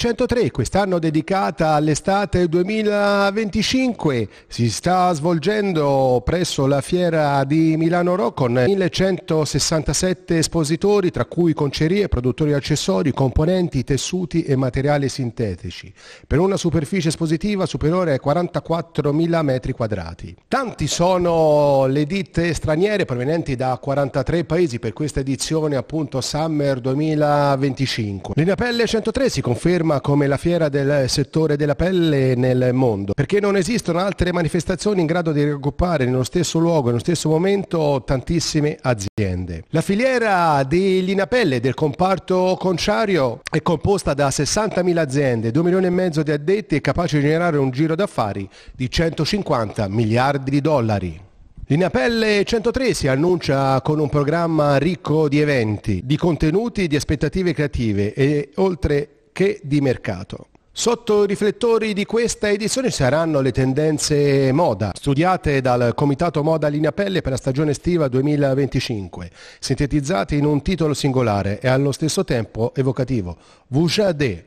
103, quest'anno dedicata all'estate 2025, si sta svolgendo presso la fiera di Milano Rocco con 1167 espositori, tra cui concerie, produttori accessori, componenti, tessuti e materiali sintetici, per una superficie espositiva superiore ai 44.000 metri quadrati. Tanti sono le ditte straniere provenienti da 43 paesi per questa edizione appunto Summer 2025. Linea Pelle 103 si conferma conferma come la fiera del settore della pelle nel mondo, perché non esistono altre manifestazioni in grado di raggruppare nello stesso luogo, nello stesso momento, tantissime aziende. La filiera di Linapelle del comparto conciario è composta da 60.000 aziende, 2 milioni e mezzo di addetti e capace di generare un giro d'affari di 150 miliardi di dollari. Linapelle 103 si annuncia con un programma ricco di eventi, di contenuti e di aspettative creative e oltre che di mercato. Sotto i riflettori di questa edizione saranno le tendenze moda, studiate dal Comitato Moda Linea Pelle per la stagione estiva 2025, sintetizzate in un titolo singolare e allo stesso tempo evocativo, Vujadé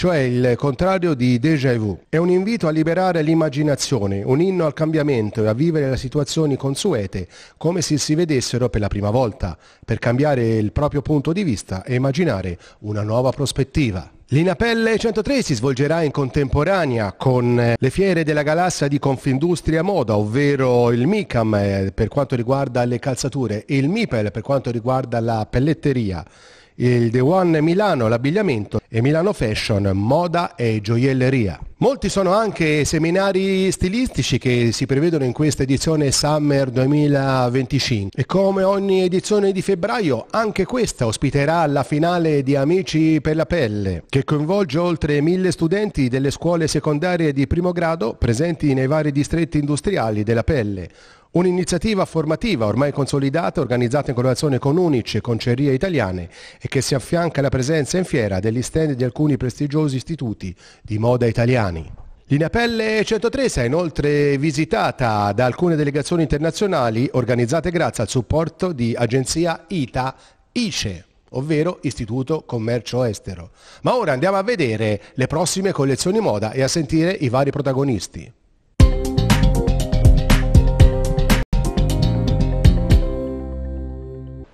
cioè il contrario di déjà vu. È un invito a liberare l'immaginazione, un inno al cambiamento e a vivere le situazioni consuete come se si vedessero per la prima volta, per cambiare il proprio punto di vista e immaginare una nuova prospettiva. L'Inapelle 103 si svolgerà in contemporanea con eh, le fiere della galassia di Confindustria Moda, ovvero il MICAM eh, per quanto riguarda le calzature e il MIPEL per quanto riguarda la pelletteria il The One Milano, l'abbigliamento e Milano Fashion, moda e gioielleria. Molti sono anche seminari stilistici che si prevedono in questa edizione Summer 2025 e come ogni edizione di febbraio anche questa ospiterà la finale di Amici per la pelle che coinvolge oltre mille studenti delle scuole secondarie di primo grado presenti nei vari distretti industriali della pelle Un'iniziativa formativa ormai consolidata, organizzata in collaborazione con Unici e Concerie Italiane e che si affianca alla presenza in fiera degli stand di alcuni prestigiosi istituti di moda italiani. Linea Pelle 103 è inoltre visitata da alcune delegazioni internazionali organizzate grazie al supporto di agenzia ITA ICE ovvero Istituto Commercio Estero. Ma ora andiamo a vedere le prossime collezioni moda e a sentire i vari protagonisti.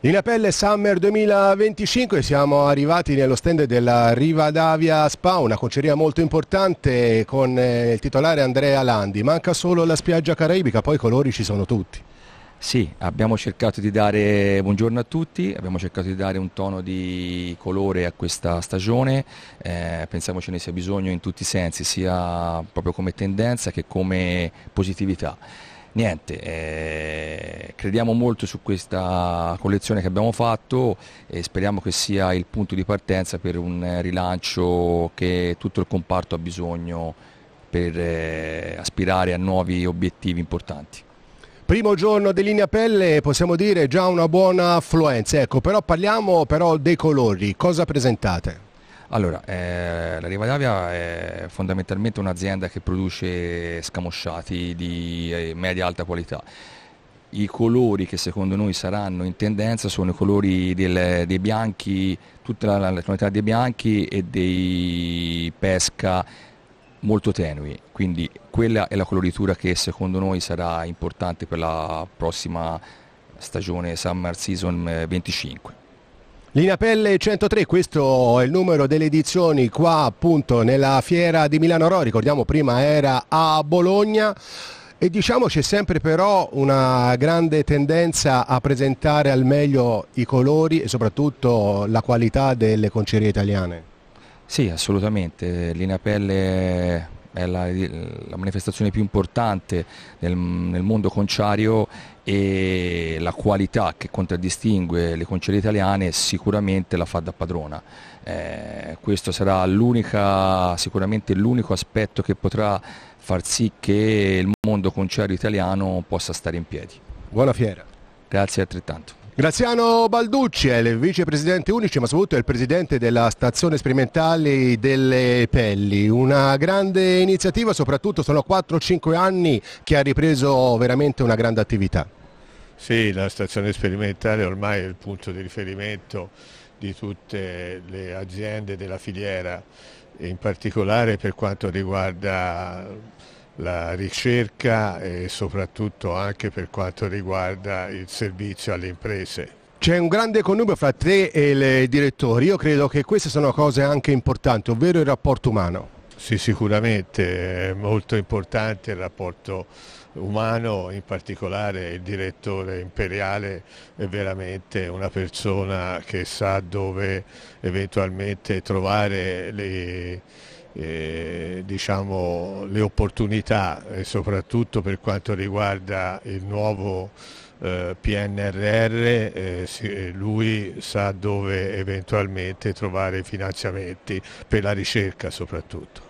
In Apelle Summer 2025 siamo arrivati nello stand della Rivadavia Spa, una conceria molto importante con eh, il titolare Andrea Landi. Manca solo la spiaggia caraibica, poi i colori ci sono tutti. Sì, abbiamo cercato di dare buongiorno a tutti, abbiamo cercato di dare un tono di colore a questa stagione, eh, pensiamo ce ne sia bisogno in tutti i sensi, sia proprio come tendenza che come positività niente, eh, crediamo molto su questa collezione che abbiamo fatto e speriamo che sia il punto di partenza per un eh, rilancio che tutto il comparto ha bisogno per eh, aspirare a nuovi obiettivi importanti. Primo giorno di linea pelle, possiamo dire già una buona affluenza, ecco, però parliamo però dei colori, cosa presentate? Allora, eh, la Riva d'Avia è fondamentalmente un'azienda che produce scamosciati di eh, media-alta qualità. I colori che secondo noi saranno in tendenza sono i colori del, dei bianchi, tutta la, la tonalità dei bianchi e dei pesca molto tenui, quindi quella è la coloritura che secondo noi sarà importante per la prossima stagione Summer Season 25. Eh, Linea Pelle 103, questo è il numero delle edizioni qua appunto nella fiera di Milano Ro, ricordiamo prima era a Bologna e diciamo c'è sempre però una grande tendenza a presentare al meglio i colori e soprattutto la qualità delle concerie italiane. Sì, assolutamente, Linea Pelle è la, la manifestazione più importante nel, nel, mondo conciario e la qualità che contraddistingue le conciarie italiane sicuramente la fa da padrona. Eh, questo sarà sicuramente l'unico aspetto che potrà far sì che il mondo conciario italiano possa stare in piedi. Buona fiera. Grazie altrettanto. Graziano Balducci è il vicepresidente Unice ma soprattutto è il presidente della stazione sperimentale delle Pelli, una grande iniziativa soprattutto sono 4-5 anni che ha ripreso veramente una grande attività. Sì, la stazione sperimentale ormai è il punto di riferimento di tutte le aziende della filiera, in particolare per quanto riguarda la ricerca e soprattutto anche per quanto riguarda il servizio alle imprese. C'è un grande connubio fra te e il direttore, io credo che queste sono cose anche importanti, ovvero il rapporto umano. Sì, sicuramente è molto importante il rapporto umano, in particolare il direttore imperiale è veramente una persona che sa dove eventualmente trovare le eh, diciamo, le opportunità e soprattutto per quanto riguarda il nuovo eh, PNRR, eh, lui sa dove eventualmente trovare finanziamenti per la ricerca soprattutto.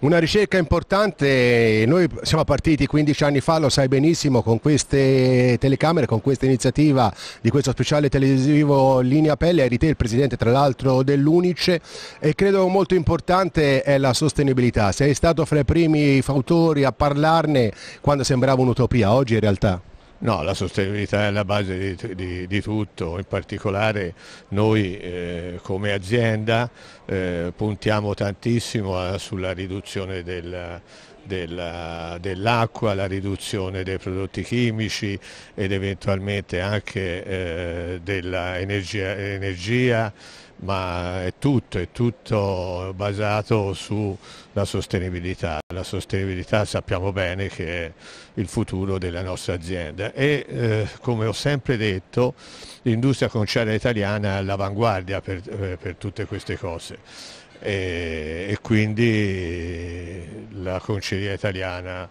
Una ricerca importante, noi siamo partiti 15 anni fa, lo sai benissimo, con queste telecamere, con questa iniziativa di questo speciale televisivo Linea Pelle, eri te il presidente tra l'altro dell'Unice e credo molto importante è la sostenibilità, sei stato fra i primi fautori a parlarne quando sembrava un'utopia, oggi in realtà. No, la sostenibilità è la base di, di, di tutto, in particolare noi eh, come azienda eh, puntiamo tantissimo a, eh, sulla riduzione del, dell'acqua, la riduzione dei prodotti chimici ed eventualmente anche eh, dell'energia ma è tutto, è tutto basato sulla sostenibilità. La sostenibilità sappiamo bene che è il futuro della nostra azienda e eh, come ho sempre detto l'industria conciaria italiana è all'avanguardia per, eh, per tutte queste cose e, e quindi la conceria italiana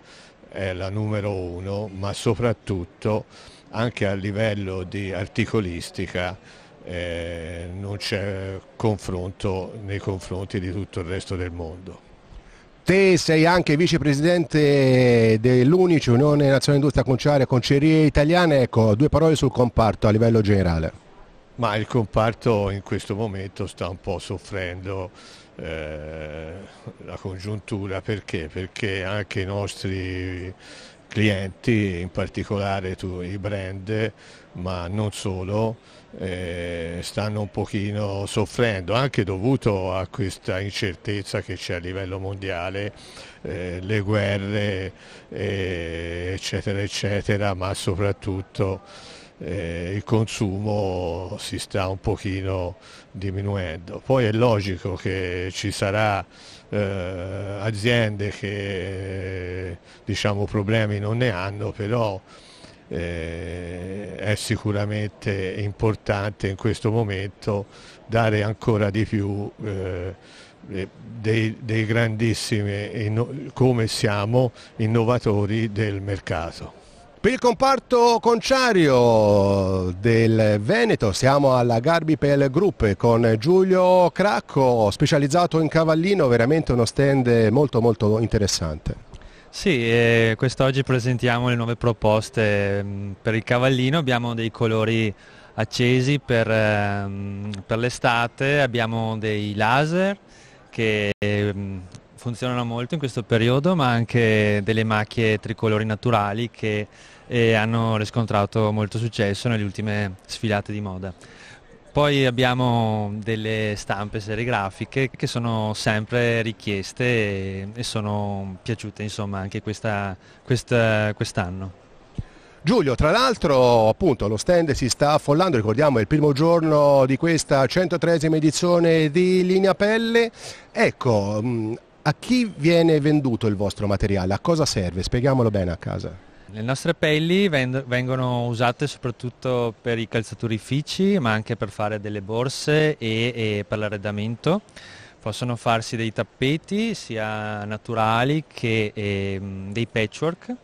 è la numero uno ma soprattutto anche a livello di articolistica eh, non c'è confronto nei confronti di tutto il resto del mondo. Te sei anche vicepresidente dell'Unice, Unione Nazionale Industria Conciaria Concerie Italiane, ecco due parole sul comparto a livello generale. Ma il comparto in questo momento sta un po' soffrendo eh, la congiuntura perché? Perché anche i nostri clienti, in particolare tu, i brand, ma non solo, eh, stanno un pochino soffrendo, anche dovuto a questa incertezza che c'è a livello mondiale, eh, le guerre, eh, eccetera, eccetera, ma soprattutto eh, il consumo si sta un pochino diminuendo. Poi è logico che ci sarà eh, aziende che diciamo problemi non ne hanno, però eh, è sicuramente importante in questo momento dare ancora di più eh, eh dei, dei, grandissimi, come siamo, innovatori del mercato. Per il comparto conciario del Veneto siamo alla Garbipel Group con Giulio Cracco, specializzato in cavallino, veramente uno stand molto molto interessante. Sì, eh, quest'oggi presentiamo le nuove proposte mm, per il cavallino, abbiamo dei colori accesi per, ehm, per l'estate, abbiamo dei laser che ehm, funzionano molto in questo periodo, ma anche delle macchie tricolori naturali che eh, hanno riscontrato molto successo nelle ultime sfilate di moda. Poi abbiamo delle stampe serigrafiche che sono sempre richieste e, sono piaciute insomma, anche quest'anno. Quest, quest Giulio, tra l'altro appunto lo stand si sta affollando, ricordiamo è il primo giorno di questa 103esima edizione di Linea Pelle. Ecco, mm, a chi viene venduto il vostro materiale? A cosa serve? Spieghiamolo bene a casa. Le nostre pelli vengono usate soprattutto per i calzaturifici, ma anche per fare delle borse e, e per l'arredamento. Possono farsi dei tappeti sia naturali che eh, dei patchwork.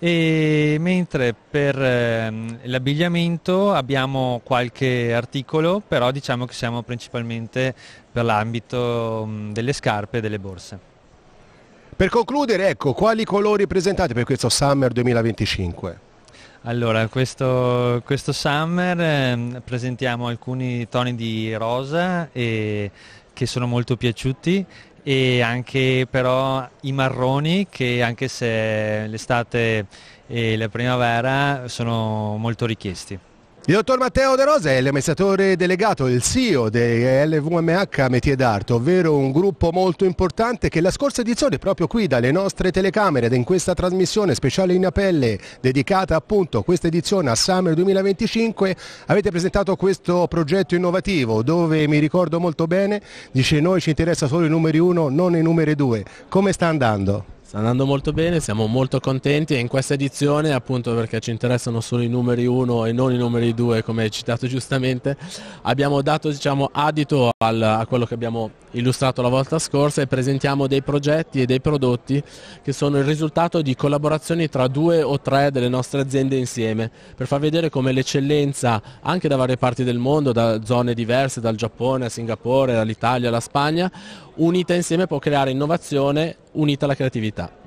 E mentre per eh, l'abbigliamento abbiamo qualche articolo, però diciamo che siamo principalmente per l'ambito mh, delle scarpe e delle borse. Per concludere, ecco, quali colori presentate per questo Summer 2025? Allora, questo, questo summer eh, presentiamo alcuni toni di rosa e, che sono molto piaciuti e anche però i marroni che anche se l'estate e la primavera sono molto richiesti. Il dottor Matteo De Rosa è l'amministratore delegato, il CEO di LVMH Metier d'Arte, ovvero un gruppo molto importante che la scorsa edizione proprio qui dalle nostre telecamere ed in questa trasmissione speciale in pelle dedicata appunto a questa edizione a Summer 2025 avete presentato questo progetto innovativo dove mi ricordo molto bene dice noi ci interessa solo i numeri 1 non i numeri 2. Come sta andando? Sta andando molto bene, siamo molto contenti e in questa edizione, appunto perché ci interessano solo i numeri 1 e non i numeri 2 come hai citato giustamente, abbiamo dato diciamo, adito al, a quello che abbiamo illustrato la volta scorsa e presentiamo dei progetti e dei prodotti che sono il risultato di collaborazioni tra due o tre delle nostre aziende insieme per far vedere come l'eccellenza anche da varie parti del mondo, da zone diverse, dal Giappone a Singapore, dall'Italia alla Spagna, unita insieme può creare innovazione unita alla creatività.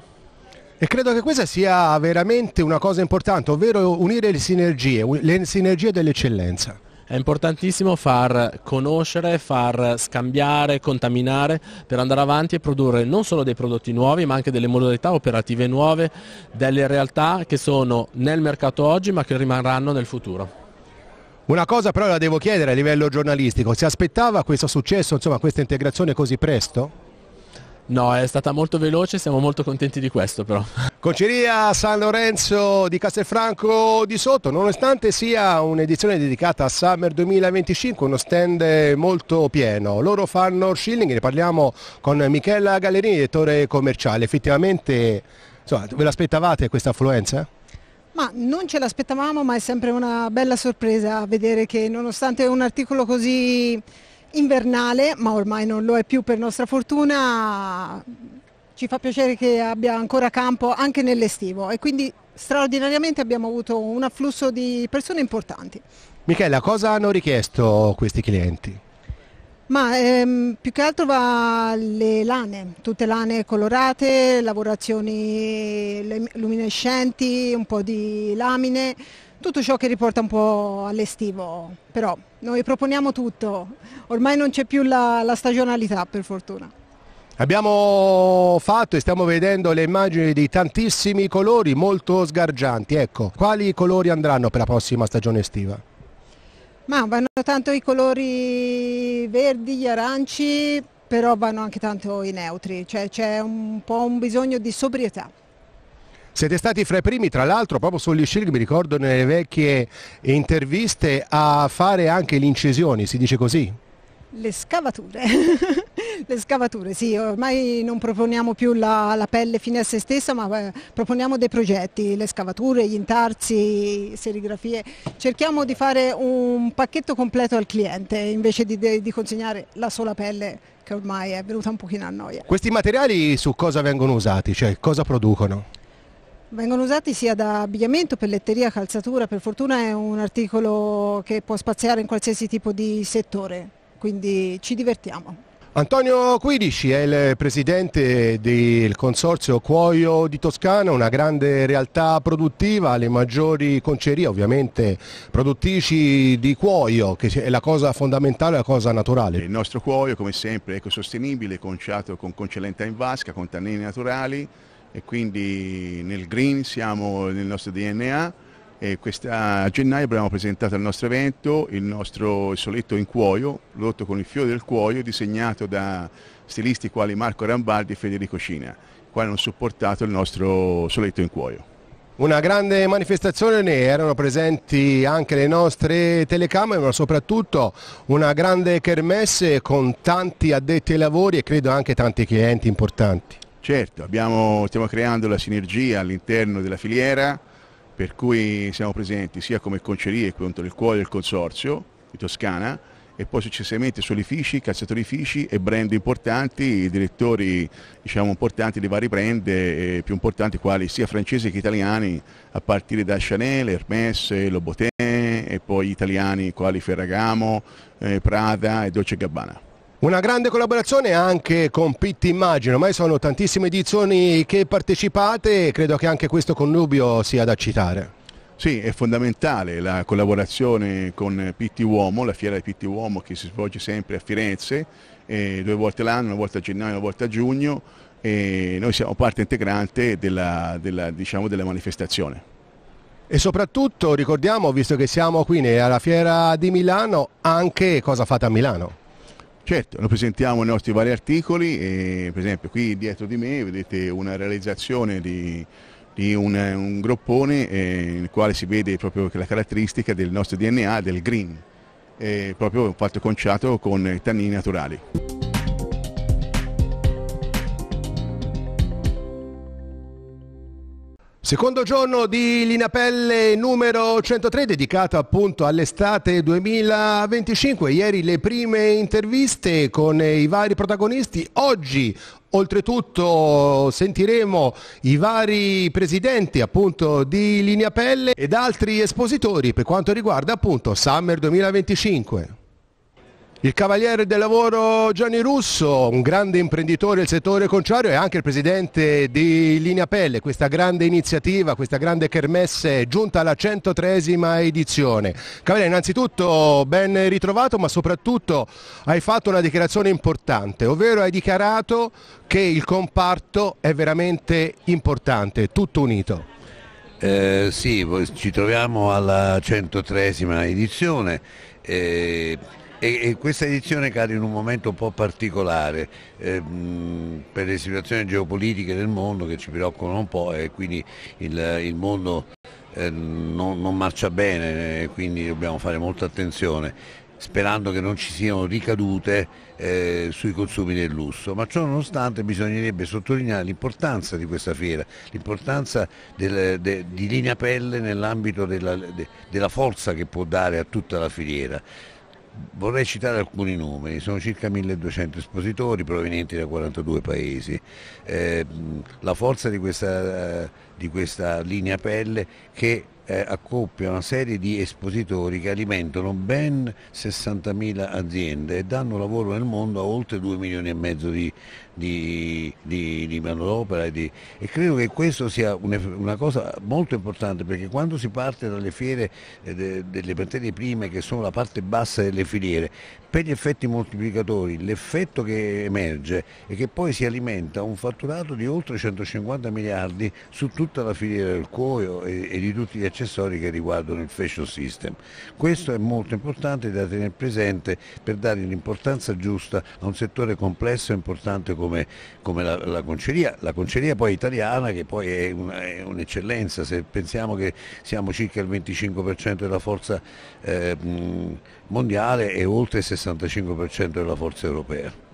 E credo che questa sia veramente una cosa importante, ovvero unire le sinergie, le sinergie dell'eccellenza. È importantissimo far conoscere, far scambiare, contaminare per andare avanti e produrre non solo dei prodotti nuovi ma anche delle modalità operative nuove, delle realtà che sono nel mercato oggi ma che rimarranno nel futuro. Una cosa però la devo chiedere a livello giornalistico, si aspettava questo successo, insomma, questa integrazione così presto? No, è stata molto veloce, siamo molto contenti di questo però. Coceria San Lorenzo di Castelfranco di Sotto, nonostante sia un'edizione dedicata a Summer 2025, uno stand molto pieno. Loro fanno shilling, ne parliamo con Michela Gallerini, direttore commerciale. Effettivamente, insomma, ve l'aspettavate questa affluenza? Ma non ce l'aspettavamo, ma è sempre una bella sorpresa vedere che nonostante un articolo così invernale, ma ormai non lo è più per nostra fortuna, ci fa piacere che abbia ancora campo anche nell'estivo e quindi straordinariamente abbiamo avuto un afflusso di persone importanti. Michela, cosa hanno richiesto questi clienti? Ma ehm, più che altro va le lane, tutte lane colorate, lavorazioni luminescenti, un po' di lamine, tutto ciò che riporta un po' all'estivo, però noi proponiamo tutto ormai non c'è più la, la stagionalità per fortuna. Abbiamo fatto e stiamo vedendo le immagini di tantissimi colori molto sgargianti. Ecco, quali colori andranno per la prossima stagione estiva? Ma vanno tanto i colori verdi, gli aranci, però vanno anche tanto i neutri, cioè c'è un po' un bisogno di sobrietà. Siete stati fra i primi, tra l'altro, proprio sugli Schirg, mi ricordo nelle vecchie interviste, a fare anche le incisioni, si dice così? Le scavature, le scavature sì, ormai non proponiamo più la, la pelle fine a se stessa ma eh, proponiamo dei progetti, le scavature, gli intarsi, serigrafie, cerchiamo di fare un pacchetto completo al cliente invece di, di consegnare la sola pelle che ormai è venuta un pochino a noia. Questi materiali su cosa vengono usati, cioè cosa producono? Vengono usati sia da abbigliamento, pelletteria, calzatura, per fortuna è un articolo che può spaziare in qualsiasi tipo di settore quindi ci divertiamo. Antonio Quidici è il presidente del consorzio Cuoio di Toscana, una grande realtà produttiva, le maggiori concerie ovviamente produttrici di cuoio, che è la cosa fondamentale, la cosa naturale. Il nostro cuoio come sempre è ecosostenibile, conciato con concellenta in vasca, con tannini naturali e quindi nel green siamo nel nostro DNA questa, a gennaio abbiamo presentato al nostro evento il nostro soletto in cuoio, prodotto con il fiore del cuoio, disegnato da stilisti quali Marco Rambaldi e Federico Cina, quali hanno supportato il nostro soletto in cuoio. Una grande manifestazione, ne erano presenti anche le nostre telecamere, ma soprattutto una grande kermesse con tanti addetti ai lavori e credo anche tanti clienti importanti. Certo, abbiamo, stiamo creando la sinergia all'interno della filiera, per cui siamo presenti sia come concerie contro il cuore del consorzio di Toscana e poi successivamente solifici, calzatorifici e brand importanti, direttori diciamo, importanti di vari brand eh, più importanti quali sia francesi che italiani a partire da Chanel, Hermès, Lobotin e poi italiani quali Ferragamo, eh, Prada e Dolce Gabbana. Una grande collaborazione anche con Pitti Immagino, ormai sono tantissime edizioni che partecipate, e credo che anche questo connubio sia da citare. Sì, è fondamentale la collaborazione con Pitti Uomo, la fiera di Pitti Uomo che si svolge sempre a Firenze, eh, due volte l'anno, una volta a gennaio e una volta a giugno, e noi siamo parte integrante della, della, diciamo, della manifestazione. E soprattutto ricordiamo, visto che siamo qui alla fiera di Milano, anche cosa fate a Milano. Certo, lo presentiamo nei nostri vari articoli, e, per esempio qui dietro di me vedete una realizzazione di, di un, un, groppone eh, nel quale si vede proprio la caratteristica del nostro DNA, del green, eh, proprio fatto conciato con tannini naturali. Secondo giorno di Linapelle numero 103 dedicato appunto all'estate 2025. Ieri le prime interviste con i vari protagonisti. Oggi Oltretutto sentiremo i vari presidenti appunto di Linea ed altri espositori per quanto riguarda appunto Summer 2025. Il cavaliere del lavoro Gianni Russo, un grande imprenditore del settore conciario e anche il presidente di Linea Pelle, questa grande iniziativa, questa grande kermesse è giunta alla 103esima edizione. Cavaliere, innanzitutto ben ritrovato, ma soprattutto hai fatto una dichiarazione importante, ovvero hai dichiarato che il comparto è veramente importante, tutto unito. Eh, sì, ci troviamo alla 103esima edizione. Eh, e, questa edizione cade in un momento un po' particolare ehm, per le situazioni geopolitiche del mondo che ci preoccupano un po' e quindi il, il mondo eh, non, non, marcia bene, eh, quindi dobbiamo fare molta attenzione sperando che non ci siano ricadute eh, sui consumi del lusso, ma ciò nonostante bisognerebbe sottolineare l'importanza di questa fiera, l'importanza del, de, di linea pelle nell'ambito della, de, della forza che può dare a tutta la filiera vorrei citare alcuni numeri, sono circa 1200 espositori provenienti da 42 paesi. Eh, la forza di questa, eh, di questa, linea pelle che eh, accoppia una serie di espositori che alimentano ben 60.000 aziende e danno lavoro nel mondo a oltre 2 milioni e mezzo di, di, di, di manodopera e, di, e, credo che questo sia una, cosa molto importante perché quando si parte dalle fiere eh, delle materie prime che sono la parte bassa delle filiere, per gli effetti moltiplicatori l'effetto che emerge è che poi si alimenta un fatturato di oltre 150 miliardi su tutta la filiera del cuoio e, e di tutti gli accessori che riguardano il fashion system. Questo è molto importante da tenere presente per dare l'importanza giusta a un settore complesso e importante come come, come la, la, conceria, la conceria poi italiana che poi è, una, è un'eccellenza, se pensiamo che siamo circa il 25% della forza eh, mondiale e oltre il 65% della forza europea.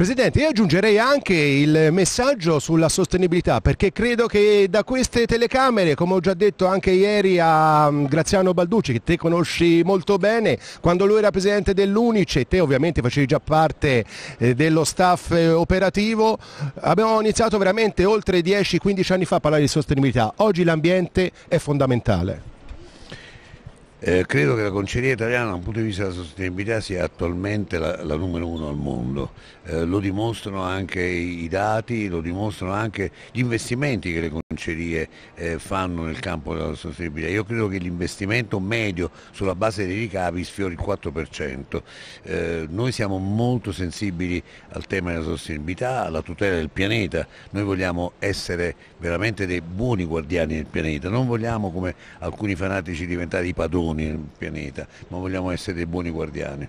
Presidente, io aggiungerei anche il messaggio sulla sostenibilità perché credo che da queste telecamere, come ho già detto anche ieri a mm, Graziano Balducci, che te conosci molto bene, quando lui era presidente dell'Unice, te ovviamente facevi già parte eh, dello staff eh, operativo, abbiamo iniziato veramente oltre 10-15 anni fa a parlare di sostenibilità. Oggi l'ambiente è fondamentale. Eh, credo che la conceria italiana dal punto di vista della sostenibilità sia attualmente la, la numero uno al mondo, eh, lo dimostrano anche i dati, lo dimostrano anche gli investimenti che le concerie eh, fanno nel campo della sostenibilità. Io credo che l'investimento medio sulla base dei ricavi sfiori il 4%. Eh, noi siamo molto sensibili al tema della sostenibilità, alla tutela del pianeta, noi vogliamo essere veramente dei buoni guardiani del pianeta, non vogliamo come alcuni fanatici diventare i padroni buoni nel pianeta, ma vogliamo essere dei buoni guardiani.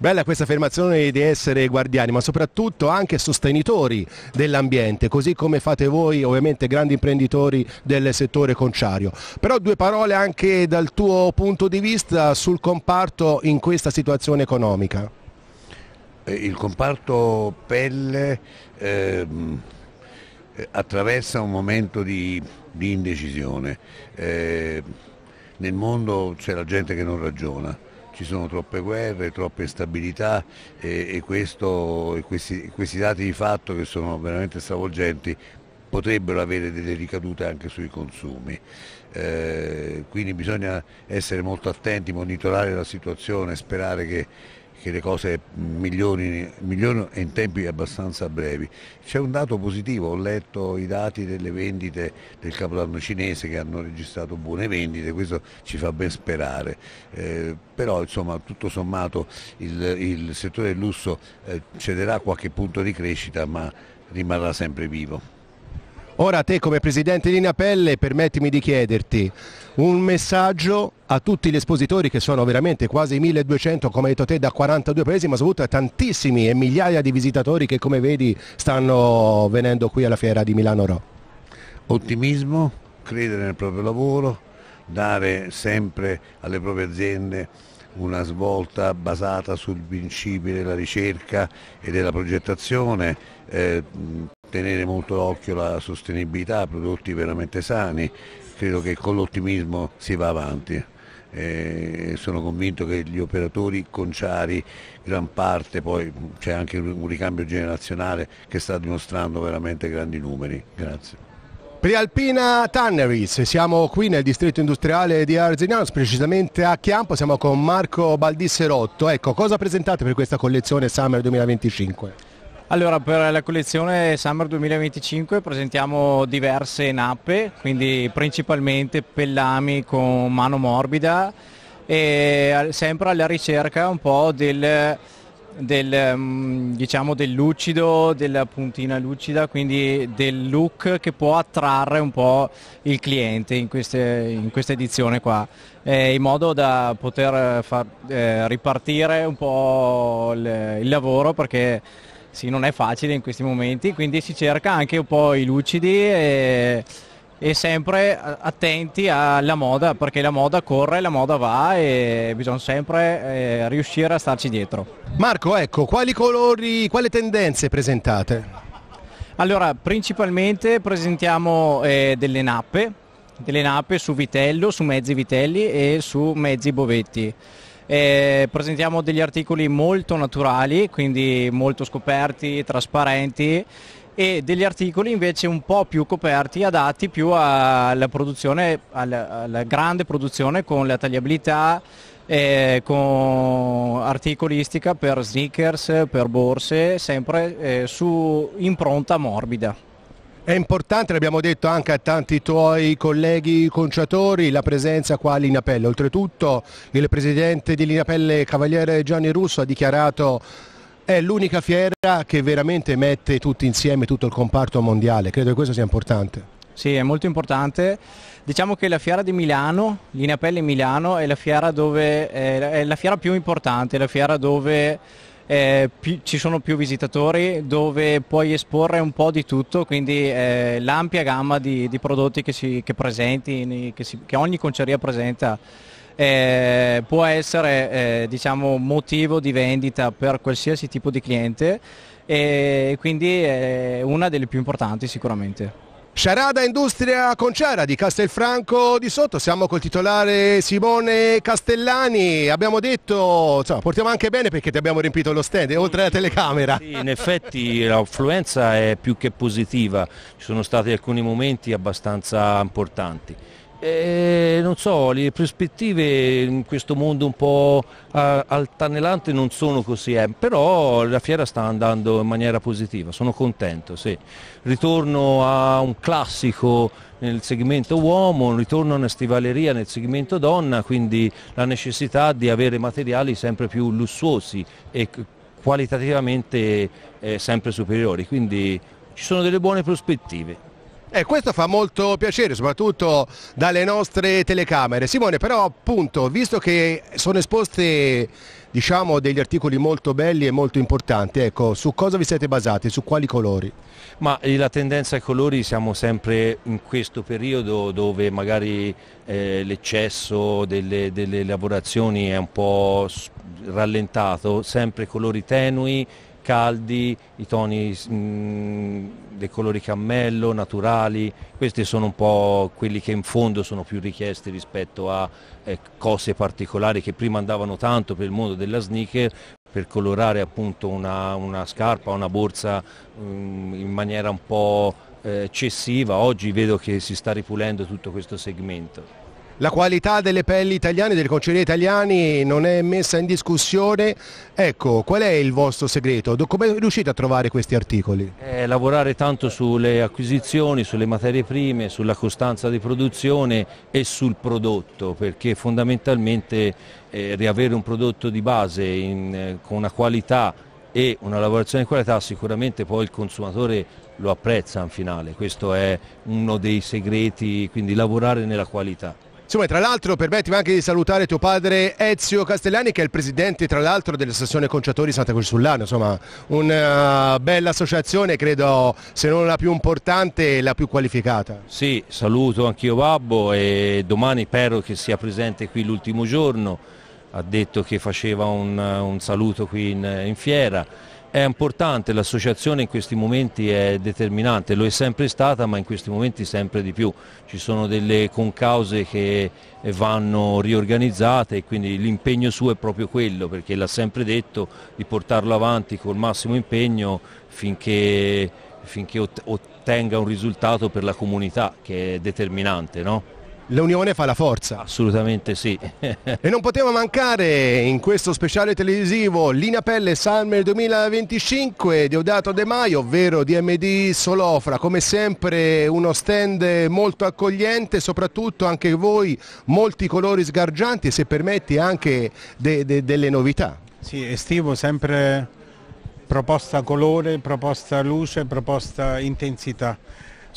Bella questa affermazione di essere guardiani, ma soprattutto anche sostenitori dell'ambiente, così come fate voi, ovviamente grandi imprenditori del settore conciario. Però due parole anche dal tuo punto di vista sul comparto in questa situazione economica. Eh, il comparto pelle ehm, eh, attraversa un momento di, di indecisione. Eh, nel mondo c'è la gente che non ragiona, ci sono troppe guerre, troppe instabilità e, e, questo, e questi, questi dati di fatto che sono veramente stravolgenti potrebbero avere delle ricadute anche sui consumi. Eh, quindi bisogna essere molto attenti, monitorare la situazione, sperare che che le cose migliorino, migliorino in tempi abbastanza brevi. C'è un dato positivo, ho letto i dati delle vendite del capodanno cinese che hanno registrato buone vendite, questo ci fa ben sperare, eh, però insomma tutto sommato il, il settore del lusso eh, cederà qualche punto di crescita ma rimarrà sempre vivo. Ora te come presidente di Napelle permettimi di chiederti, un messaggio a tutti gli espositori che sono veramente quasi 1200 come hai detto te da 42 paesi ma soprattutto a tantissimi e migliaia di visitatori che come vedi stanno venendo qui alla fiera di Milano Ro. Ottimismo, credere nel proprio lavoro, dare sempre alle proprie aziende una svolta basata sul principio della ricerca e della progettazione, eh, tenere molto d'occhio la sostenibilità, prodotti veramente sani, credo che con l'ottimismo si va avanti. Eh, sono convinto che gli operatori conciari, gran parte, poi c'è anche un ricambio generazionale che sta dimostrando veramente grandi numeri. Grazie. Prialpina Tanneries, siamo qui nel distretto industriale di Arzignano, precisamente a Chiampo, siamo con Marco Baldisserotto. Ecco, cosa presentate per questa collezione Summer 2025? Allora, per la collezione Summer 2025 presentiamo diverse nappe, quindi principalmente pellami con mano morbida e eh, sempre alla ricerca un po' del, del, mm, diciamo, del lucido, della puntina lucida, quindi del look che può attrarre un po' il cliente in, queste, in questa edizione qua, eh, in modo da poter far eh, ripartire un po' il, il lavoro perché sì, non è facile in questi momenti, quindi si cerca anche un po' i lucidi e, e sempre attenti alla moda, perché la moda corre, la moda va e bisogna sempre eh, riuscire a starci dietro. Marco, ecco, quali colori, quali tendenze presentate? Allora, principalmente presentiamo eh, delle nappe, delle nappe su vitello, su mezzi vitelli e su mezzi bovetti eh, presentiamo degli articoli molto naturali, quindi molto scoperti, trasparenti e degli articoli invece un po' più coperti, adatti più alla produzione, alla, alla grande produzione con la tagliabilità, eh, con articolistica per sneakers, per borse, sempre eh, su impronta morbida. È importante, l'abbiamo detto anche a tanti tuoi colleghi conciatori, la presenza qua a Linapelle. Oltretutto il presidente di Linapelle, Cavaliere Gianni Russo, ha dichiarato che è l'unica fiera che veramente mette tutti insieme tutto il comparto mondiale. Credo che questo sia importante. Sì, è molto importante. Diciamo che la fiera di Milano, Linapelle Milano, è la fiera, dove, è la fiera più importante, è la fiera dove eh, più, ci sono più visitatori dove puoi esporre un po' di tutto, quindi eh, l'ampia gamma di, di prodotti che, si, che presenti, che, si, che ogni conceria presenta. Eh, può essere eh, diciamo, motivo di vendita per qualsiasi tipo di cliente e quindi è una delle più importanti sicuramente. Sciarada Industria Conciara di Castelfranco di Sotto, siamo col titolare Simone Castellani, abbiamo detto, insomma, portiamo anche bene perché ti abbiamo riempito lo stand, eh, oltre alla telecamera. Sì, in effetti l'affluenza è più che positiva, ci sono stati alcuni momenti abbastanza importanti. Eh, non so, le prospettive in questo mondo un po' altanelante non sono così, eh, però la fiera sta andando in maniera positiva, sono contento. Sì. Ritorno a un classico nel segmento uomo, un ritorno a una stivaleria nel segmento donna, quindi la necessità di avere materiali sempre più lussuosi e qualitativamente eh, sempre superiori, quindi ci sono delle buone prospettive. Eh, questo fa molto piacere, soprattutto dalle nostre telecamere. Simone, però appunto, visto che sono esposte diciamo, degli articoli molto belli e molto importanti, ecco, su cosa vi siete basati, su quali colori? Ma eh, la tendenza ai colori siamo sempre in questo periodo dove magari eh, l'eccesso delle, delle lavorazioni è un po' rallentato, sempre colori tenui caldi, i toni mh, mm, dei colori cammello, naturali, questi sono un po' quelli che in fondo sono più richiesti rispetto a eh, cose particolari che prima andavano tanto per il mondo della sneaker per colorare appunto una, una scarpa, una borsa mh, mm, in maniera un po' eh, eccessiva, oggi vedo che si sta ripulendo tutto questo segmento la qualità delle pelli italiane, delle concerie italiane non è messa in discussione. Ecco, qual è il vostro segreto? Come riuscite a trovare questi articoli? Eh, lavorare tanto sulle acquisizioni, sulle materie prime, sulla costanza di produzione e sul prodotto, perché fondamentalmente eh, riavere un prodotto di base in, eh, con una qualità e una lavorazione di qualità sicuramente poi il consumatore lo apprezza in finale, questo è uno dei segreti, quindi lavorare nella qualità. Insomma, tra l'altro permettimi anche di salutare tuo padre Ezio Castellani che è il presidente tra l'altro dell'associazione conciatori Santa Croce Sullano, insomma una eh, bella associazione credo se non la più importante la più qualificata. Sì, saluto anch'io Babbo e domani spero che sia presente qui l'ultimo giorno, ha detto che faceva un, un saluto qui in, in fiera è importante, l'associazione in questi momenti è determinante, lo è sempre stata ma in questi momenti sempre di più, ci sono delle concause che vanno riorganizzate e quindi l'impegno suo è proprio quello perché l'ha sempre detto di portarlo avanti col massimo impegno finché, finché ottenga un risultato per la comunità che è determinante. No? l'unione fa la forza. Assolutamente sì. e non poteva mancare in questo speciale televisivo Lina Pelle Summer 2025 Deodato De Maio, ovvero DMD Solofra. Come sempre uno stand molto accogliente, soprattutto anche voi, molti colori sgargianti e se permetti anche de de delle novità. Sì, estivo sempre proposta colore, proposta luce, proposta intensità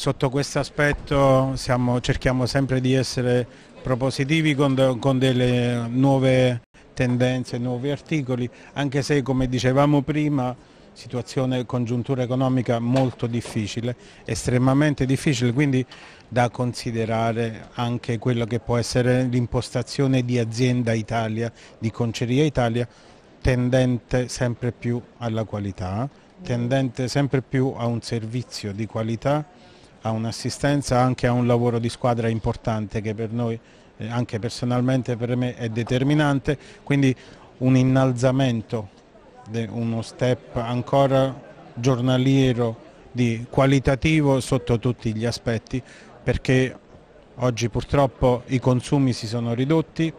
sotto questo aspetto siamo, cerchiamo sempre di essere propositivi con, con delle nuove tendenze, nuovi articoli, anche se come dicevamo prima situazione congiuntura economica molto difficile, estremamente difficile, quindi da considerare anche quello che può essere l'impostazione di azienda Italia, di Conceria Italia, tendente sempre più alla qualità, tendente sempre più a un servizio di qualità a un'assistenza, anche a un lavoro di squadra importante che per noi, eh, anche personalmente per me, è determinante, quindi un innalzamento, uno step ancora giornaliero di qualitativo sotto tutti gli aspetti perché oggi purtroppo i consumi si sono ridotti,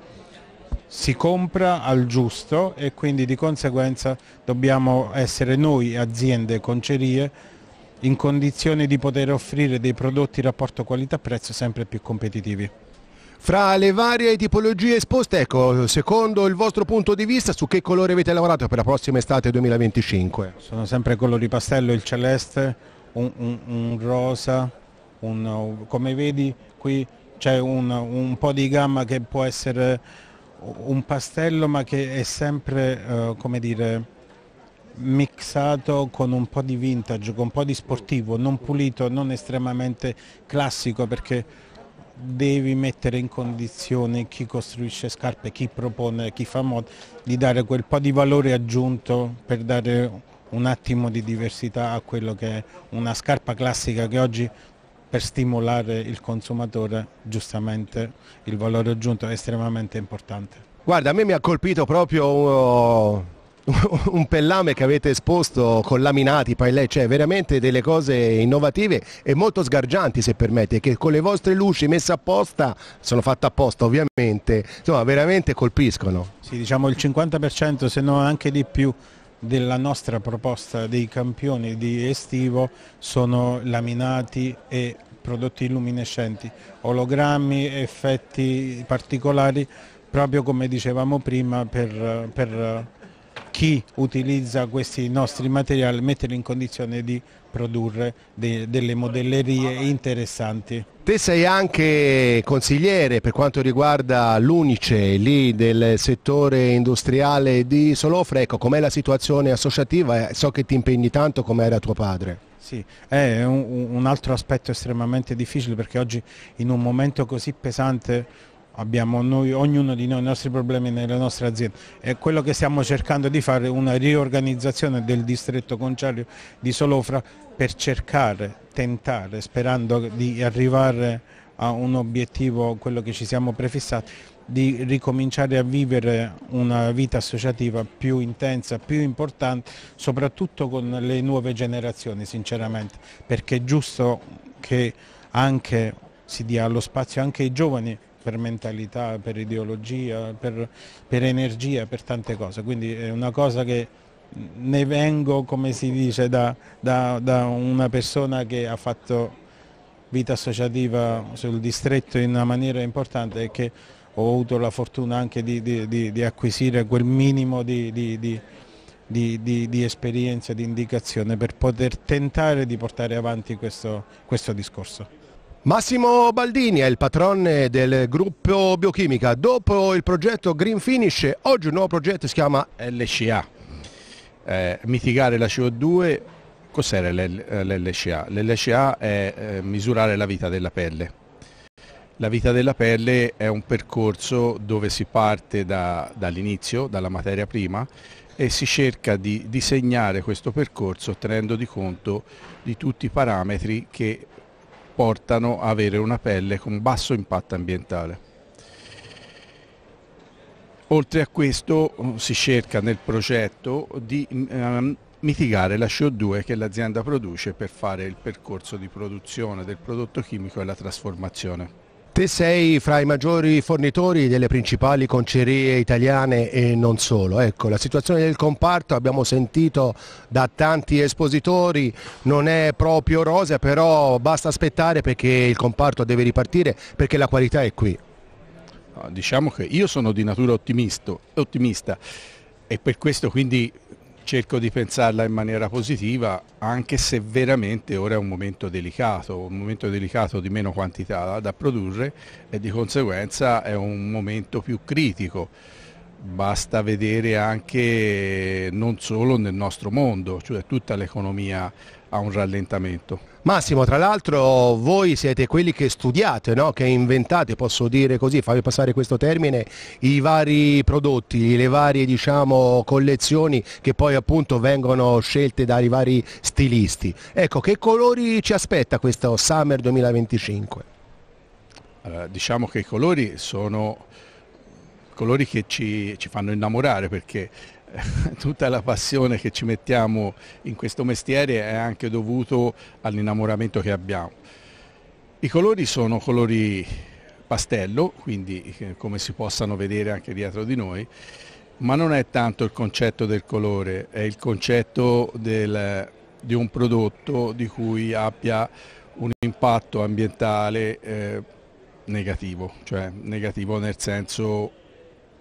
si compra al giusto e quindi di conseguenza dobbiamo essere noi aziende, concerie in condizione di poter offrire dei prodotti rapporto qualità-prezzo sempre più competitivi. Fra le varie tipologie esposte, ecco, secondo il vostro punto di vista, su che colore avete lavorato per la prossima estate 2025? Sono sempre colori pastello, il celeste, un, un, un rosa, un, come vedi qui c'è un, po' di gamma che può essere un pastello ma che è sempre, eh, come dire, mixato con un po' di vintage, con un po' di sportivo, non pulito, non estremamente classico perché devi mettere in condizione chi costruisce scarpe, chi propone, chi fa mod, di dare quel po' di valore aggiunto per dare un attimo di diversità a quello che è una scarpa classica che oggi per stimolare il consumatore giustamente il valore aggiunto è estremamente importante. Guarda, a me mi ha colpito proprio oh, un pellame che avete esposto con laminati, paillet, cioè veramente delle cose innovative e molto sgargianti se permette, che con le vostre luci messe apposta, sono fatte apposta ovviamente, insomma veramente colpiscono. Sì, diciamo il 50% se non anche di più della nostra proposta dei campioni di estivo sono laminati e prodotti illuminescenti, ologrammi, effetti particolari, proprio come dicevamo prima per, per chi utilizza questi nostri materiali mettere in condizione di produrre de delle modellerie interessanti. Te sei anche consigliere per quanto riguarda l'Unice lì del settore industriale di Solofre, ecco com'è la situazione associativa, eh, so che ti impegni tanto come era tuo padre. Sì, è un, un altro aspetto estremamente difficile perché oggi in un momento così pesante abbiamo noi, ognuno di noi i nostri problemi nelle nostre aziende e quello che stiamo cercando di fare è una riorganizzazione del distretto conciario di Solofra per cercare, tentare, sperando di arrivare a un obiettivo, quello che ci siamo prefissati, di ricominciare a vivere una vita associativa più intensa, più importante, soprattutto con le nuove generazioni sinceramente, perché è giusto che anche si dia lo spazio anche ai giovani per mentalità, per ideologia, per, per energia, per tante cose. Quindi è una cosa che ne vengo, come si dice, da, da, da, una persona che ha fatto vita associativa sul distretto in una maniera importante e che ho avuto la fortuna anche di, di, di, di acquisire quel minimo di, esperienza, di indicazione per poter tentare di portare avanti questo, questo discorso. Massimo Baldini è il patrone del gruppo Biochimica. Dopo il progetto Green Finish, oggi un nuovo progetto si chiama LCA. Eh, mitigare la CO2, cos'era l'LCA? L'LCA è eh, misurare la vita della pelle. La vita della pelle è un percorso dove si parte da, dall'inizio, dalla materia prima, e si cerca di disegnare questo percorso tenendo di conto di tutti i parametri che portano a avere una pelle con basso impatto ambientale. Oltre a questo eh, si cerca nel progetto di eh, mitigare la CO2 che l'azienda produce per fare il percorso di produzione del prodotto chimico e la trasformazione. Te sei fra i maggiori fornitori delle principali concerie italiane e non solo. Ecco, la situazione del comparto abbiamo sentito da tanti espositori, non è proprio rosa, però basta aspettare perché il comparto deve ripartire, perché la qualità è qui. Ah, diciamo che io sono di natura ottimista e per questo quindi cerco di pensarla in maniera positiva, anche se veramente ora è un momento delicato, un momento delicato di meno quantità da produrre e di conseguenza è un momento più critico. Basta vedere anche non solo nel nostro mondo, cioè tutta l'economia a un rallentamento. Massimo, tra l'altro voi siete quelli che studiate, no? che inventate, posso dire così, fammi passare questo termine, i vari prodotti, le varie diciamo, collezioni che poi appunto vengono scelte dai vari stilisti. Ecco, che colori ci aspetta questo Summer 2025? Allora, diciamo che i colori sono colori che ci, ci fanno innamorare perché tutta la passione che ci mettiamo in questo mestiere è anche dovuto all'innamoramento che abbiamo. I colori sono colori pastello, quindi eh, come si possano vedere anche dietro di noi, ma non è tanto il concetto del colore, è il concetto del, di un prodotto di cui abbia un impatto ambientale eh, negativo, cioè negativo nel senso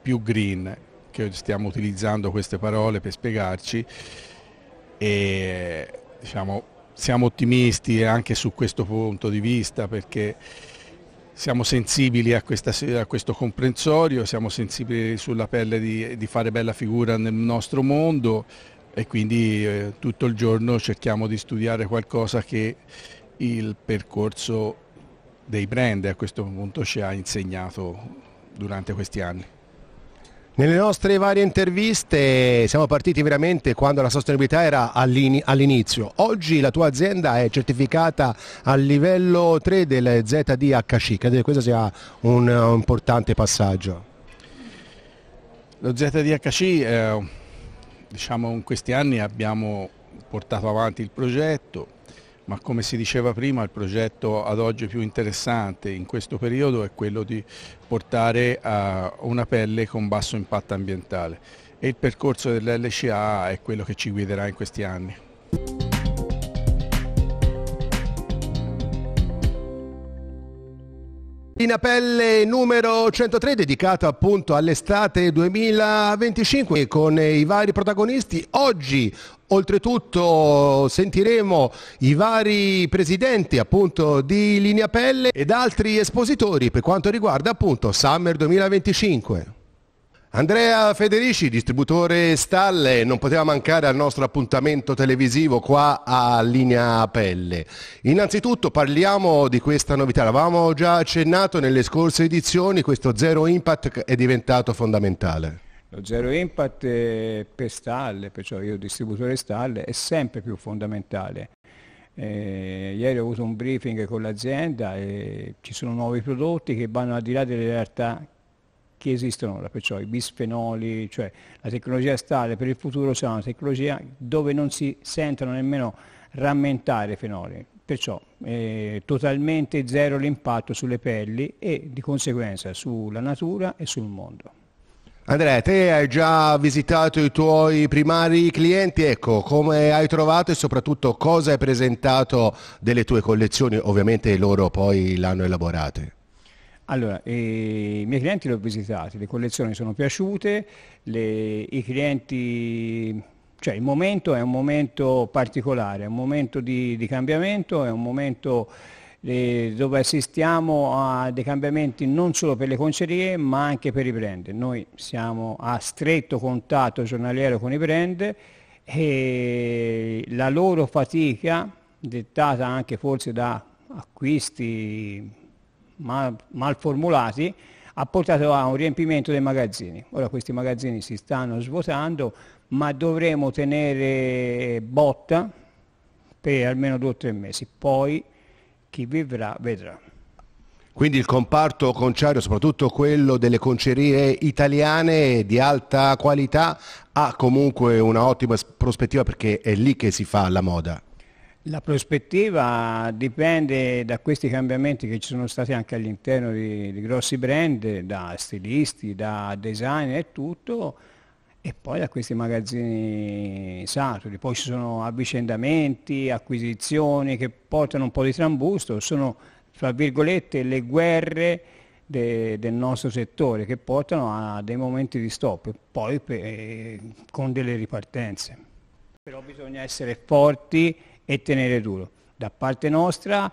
più green, che stiamo utilizzando queste parole per spiegarci e diciamo, siamo ottimisti anche su questo punto di vista perché siamo sensibili a, questa, a questo comprensorio, siamo sensibili sulla pelle di, di, fare bella figura nel nostro mondo e quindi eh, tutto il giorno cerchiamo di studiare qualcosa che il percorso dei brand a questo punto ci ha insegnato durante questi anni. Nelle nostre varie interviste siamo partiti veramente quando la sostenibilità era all'inizio. Oggi la tua azienda è certificata a livello 3 del ZDHC, credo che questo sia un importante passaggio. Lo ZDHC, eh, diciamo in questi anni abbiamo portato avanti il progetto, ma come si diceva prima il progetto ad oggi più interessante in questo periodo è quello di portare a una pelle con basso impatto ambientale e il percorso dell'LCA è quello che ci guiderà in questi anni. In pelle numero 103 dedicato appunto all'estate 2025 con i vari protagonisti oggi Oltretutto sentiremo i vari presidenti appunto di Linea Pelle ed altri espositori per quanto riguarda appunto Summer 2025. Andrea Federici, distributore stalle, non poteva mancare al nostro appuntamento televisivo qua a Linea Pelle. Innanzitutto parliamo di questa novità, l'avevamo già accennato nelle scorse edizioni, questo zero impact è diventato fondamentale. Lo zero impact per stalle, perciò io distributore stalle, è sempre più fondamentale. Eh, ieri ho avuto un briefing con l'azienda e ci sono nuovi prodotti che vanno al di là delle realtà che esistono ora, perciò i bisfenoli, cioè la tecnologia stalle per il futuro sarà cioè una tecnologia dove non si sentono nemmeno rammentare i fenoli, perciò eh, totalmente zero l'impatto sulle pelli e di conseguenza sulla natura e sul mondo. Andrea, te hai già visitato i tuoi primari clienti, ecco, come hai trovato e soprattutto cosa hai presentato delle tue collezioni? Ovviamente loro poi l'hanno elaborate. Allora, eh, i miei clienti li ho visitati, le collezioni sono piaciute, le, i clienti cioè il momento è un momento particolare, è un momento di, di cambiamento, è un momento dove assistiamo a dei cambiamenti non solo per le concerie ma anche per i brand. Noi siamo a stretto contatto giornaliero con i brand e la loro fatica, dettata anche forse da acquisti mal, mal formulati, ha portato a un riempimento dei magazzini. Ora questi magazzini si stanno svuotando, ma dovremo tenere botta per almeno due o tre mesi. Poi chi vivrà vedrà. Quindi il comparto conciario, soprattutto quello delle concerie italiane di alta qualità, ha comunque un'ottima prospettiva perché è lì che si fa la moda. La prospettiva dipende da questi cambiamenti che ci sono stati anche all'interno di, di grossi brand, da stilisti, da designer e tutto, e poi da questi magazzini saturi, poi ci sono avvicendamenti, acquisizioni che portano un po' di trambusto, sono tra virgolette le guerre de, del nostro settore che portano a dei momenti di stop, e poi pe, eh, con delle ripartenze. Però bisogna essere forti e tenere duro. Da parte nostra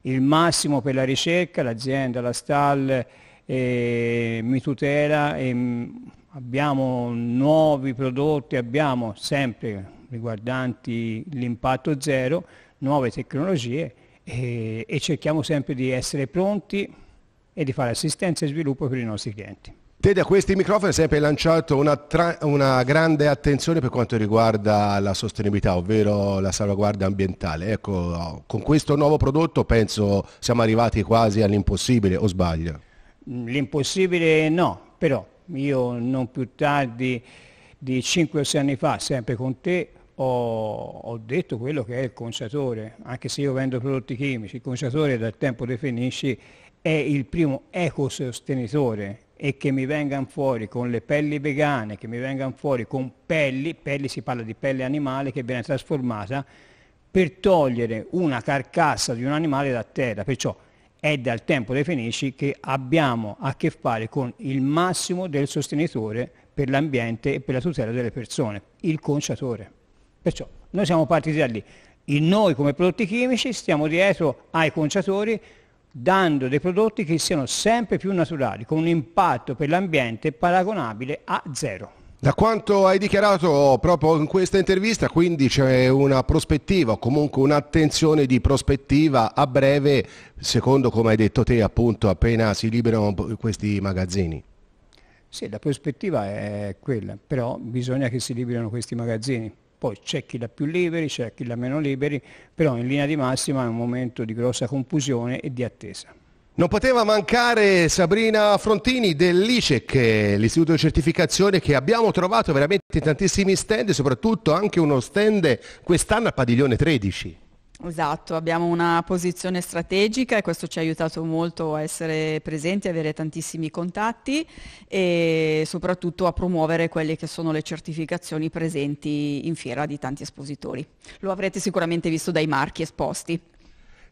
il massimo per la ricerca, l'azienda, la STAL eh, mi tutela e abbiamo nuovi prodotti, abbiamo sempre riguardanti l'impatto zero, nuove tecnologie e, e, cerchiamo sempre di essere pronti e di fare assistenza e sviluppo per i nostri clienti. Te da questi microfoni hai sempre lanciato una, tra, una, grande attenzione per quanto riguarda la sostenibilità, ovvero la salvaguardia ambientale. Ecco, con questo nuovo prodotto penso siamo arrivati quasi all'impossibile, o sbaglio? L'impossibile no, però io non più tardi di 5 o 6 anni fa, sempre con te, ho, ho detto quello che è il conciatore, anche se io vendo prodotti chimici, il conciatore dal tempo definisci è il primo ecosostenitore e che mi vengano fuori con le pelli vegane, che mi vengano fuori con pelli, pelli si parla di pelle animale che viene trasformata per togliere una carcassa di un animale da terra. Perciò è dal tempo dei Fenici che abbiamo a che fare con il massimo del sostenitore per l'ambiente e per la tutela delle persone, il conciatore. Perciò noi siamo partiti da lì. In noi come prodotti chimici stiamo dietro ai conciatori dando dei prodotti che siano sempre più naturali, con un impatto per l'ambiente paragonabile a zero. Da quanto hai dichiarato proprio in questa intervista, quindi c'è una prospettiva o comunque un'attenzione di prospettiva a breve, secondo come hai detto te appunto, appena si liberano questi magazzini. Sì, la prospettiva è quella, però bisogna che si liberino questi magazzini. Poi c'è chi l'ha più liberi, c'è chi l'ha meno liberi, però in linea di massima è un momento di grossa confusione e di attesa. Non poteva mancare Sabrina Frontini dell'ICEC, l'istituto di certificazione che abbiamo trovato veramente tantissimi stand, soprattutto anche uno stand quest'anno a Padiglione 13. Esatto, abbiamo una posizione strategica e questo ci ha aiutato molto a essere presenti, avere tantissimi contatti e soprattutto a promuovere quelle che sono le certificazioni presenti in fiera di tanti espositori. Lo avrete sicuramente visto dai marchi esposti.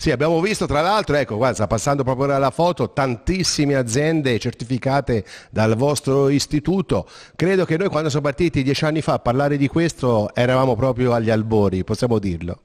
Sì, abbiamo visto tra l'altro, ecco, guarda, sta passando proprio la foto, tantissime aziende certificate dal vostro istituto. Credo che noi quando siamo partiti dieci anni fa a parlare di questo eravamo proprio agli albori, possiamo dirlo.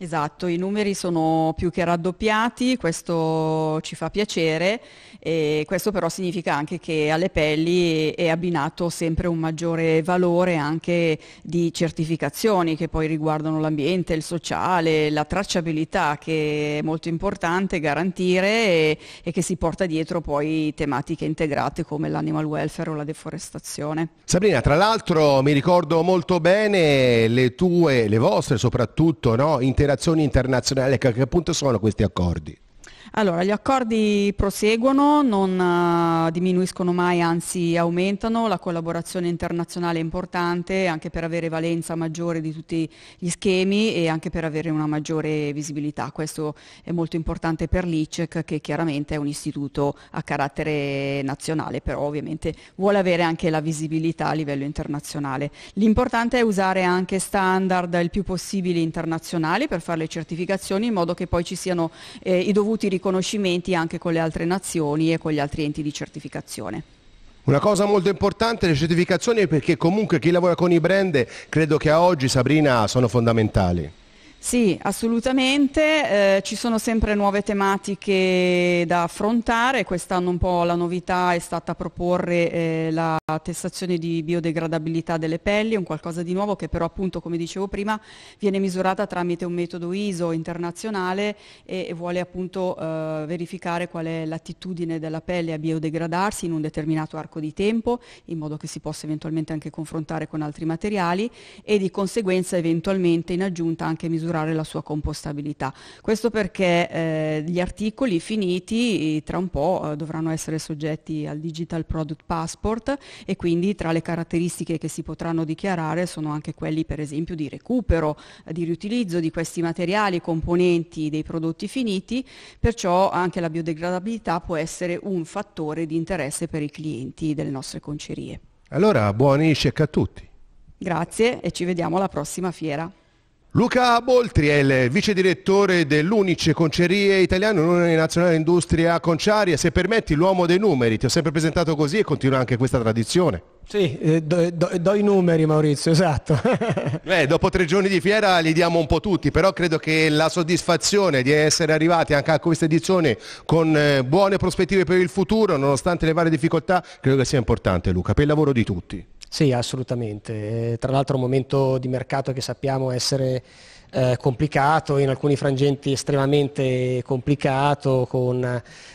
Esatto, i numeri sono più che raddoppiati, questo ci fa piacere e questo però significa anche che alle pelli è abbinato sempre un maggiore valore anche di certificazioni che poi riguardano l'ambiente, il sociale, la tracciabilità che è molto importante garantire e, e che si porta dietro poi tematiche integrate come l'animal welfare o la deforestazione. Sabrina, tra l'altro mi ricordo molto bene le tue, le vostre soprattutto, no? Inter- operazioni internazionali. Che, ecco, che punto sono questi accordi? Allora, gli accordi proseguono, non eh, diminuiscono mai, anzi aumentano, la collaborazione internazionale è importante anche per avere valenza maggiore di tutti gli schemi e anche per avere una maggiore visibilità. Questo è molto importante per l'ICEC che chiaramente è un istituto a carattere nazionale, però ovviamente vuole avere anche la visibilità a livello internazionale. L'importante è usare anche standard il più possibile internazionali per fare le certificazioni in modo che poi ci siano eh, i dovuti ricordi riconoscimenti anche con le altre nazioni e con gli altri enti di certificazione. Una cosa molto importante le certificazioni perché comunque chi lavora con i brand credo che a oggi Sabrina sono fondamentali. Sì, assolutamente, eh, ci sono sempre nuove tematiche da affrontare, quest'anno un po' la novità è stata proporre eh, la testazione di biodegradabilità delle pelli, un qualcosa di nuovo che però appunto come dicevo prima viene misurata tramite un metodo ISO internazionale e, e vuole appunto eh, verificare qual è l'attitudine della pelle a biodegradarsi in un determinato arco di tempo in modo che si possa eventualmente anche confrontare con altri materiali e di conseguenza eventualmente in aggiunta anche misurare misurare la sua compostabilità. Questo perché eh, gli articoli finiti eh, tra un po' eh, dovranno essere soggetti al Digital Product Passport e quindi tra le caratteristiche che si potranno dichiarare sono anche quelli per esempio di recupero, eh, di riutilizzo di questi materiali componenti dei prodotti finiti, perciò anche la biodegradabilità può essere un fattore di interesse per i clienti delle nostre concerie. Allora buoni check a tutti. Grazie e ci vediamo alla prossima fiera. Luca Boltri è il vice direttore dell'Unice Concerie Italiano, Unione Nazionale Industria Conciaria. Se permetti, l'uomo dei numeri, ti ho sempre presentato così e continua anche questa tradizione. Sì, eh, do, eh, do, eh, do, i numeri Maurizio, esatto. Beh, dopo tre giorni di fiera li diamo un po' tutti, però credo che la soddisfazione di essere arrivati anche a questa edizione con buone prospettive per il futuro, nonostante le varie difficoltà, credo che sia importante Luca, per il lavoro di tutti. Sì, assolutamente. Eh, tra l'altro un momento di mercato che sappiamo essere eh, complicato, in alcuni frangenti estremamente complicato, con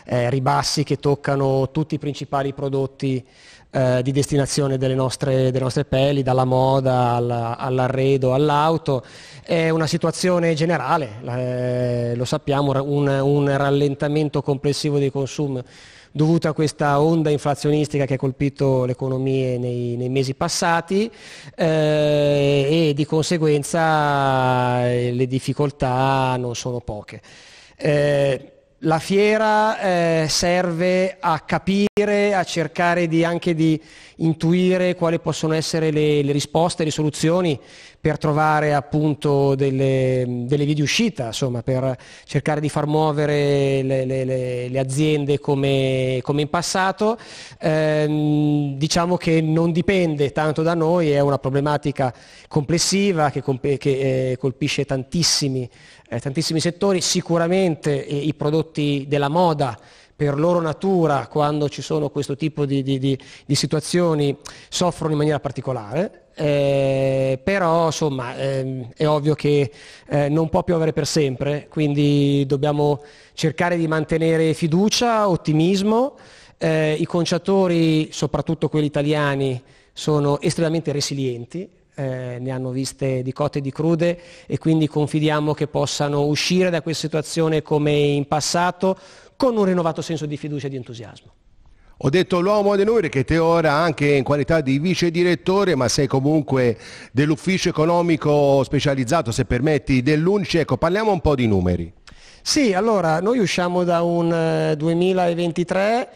eh, ribassi che toccano tutti i principali prodotti eh, di destinazione delle nostre, delle nostre, pelli, dalla moda alla, all'arredo, all'auto. È una situazione generale, eh, lo sappiamo, un, un rallentamento complessivo dei consumi dovuta a questa onda inflazionistica che ha colpito le economie nei, nei mesi passati eh, e di conseguenza eh, le difficoltà non sono poche. Eh, la fiera eh, serve a capire, a cercare di, anche di intuire quali possono essere le, le risposte, le soluzioni per trovare appunto delle, delle vie di uscita, insomma, per cercare di far muovere le, le, le aziende come, come, in passato. Eh, diciamo che non dipende tanto da noi, è una problematica complessiva che, che eh, colpisce tantissimi eh, tantissimi settori, sicuramente eh, i prodotti della moda per loro natura, quando ci sono questo tipo di, di, di, di situazioni, soffrono in maniera particolare, eh, però insomma eh, è ovvio che eh, non può piovere per sempre, quindi dobbiamo cercare di mantenere fiducia, ottimismo, eh, i conciatori, soprattutto quelli italiani, sono estremamente resilienti, eh, ne hanno viste di cotte e di crude e quindi confidiamo che possano uscire da questa situazione come in passato con un rinnovato senso di fiducia e di entusiasmo. Ho detto l'uomo d'onore che te ora anche in qualità di vice direttore, ma sei comunque dell'ufficio economico specializzato, se permetti, dell'UNCE. Ecco, parliamo un po' di numeri. Sì, allora noi usciamo da un 2023